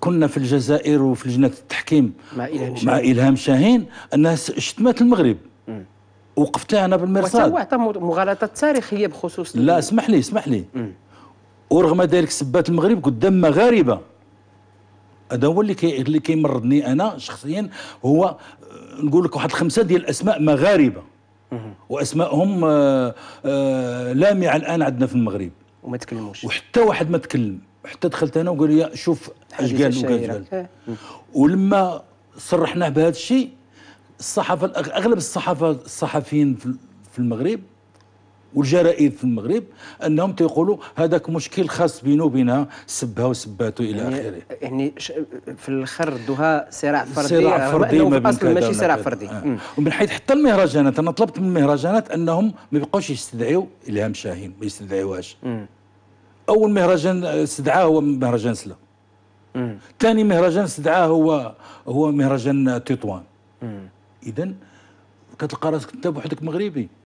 كنا في الجزائر وفي لجنه التحكيم مع الهام شاهين, مع إلهام شاهين شتمت المغرب وقفت وقفتها انا بالمرصاد وتوعت مغالطه تاريخيه بخصوص لا اسمح لي اسمح لي ورغم ذلك سبات المغرب قدام مغاربه هذا هو اللي كي اللي كيمرضني انا شخصيا هو آه، نقول لك واحد خمسه ديال الاسماء مغاربه واسمائهم آه، آه، لامعه الان عندنا في المغرب وما تكلموش وحتى واحد ما تكلم حتى دخلت انا وقال لي شوف اش قال وكان قال اه. ولما صرحناه بهذا الشيء الصحافه اغلب الصحافه الصحفيين في المغرب والجرائد في المغرب انهم تيقولوا هذاك مشكل خاص بينه وبينها سبها وسباته الى يعني اخره يعني في الاخر ردوها صراع فردي صراع فردي ما بين اصلا ماشي صراع فردي آه. ومن حيث حتى المهرجانات انا طلبت من المهرجانات انهم ما يبقاوش يستدعيوا الهام شاهين ما يستدعيوهاش اول مهرجان آه، استدعاه هو مهرجان سلا ثاني مهرجان استدعاه هو هو مهرجان تطوان اذا كتلقى راسك انت بوحدك مغربي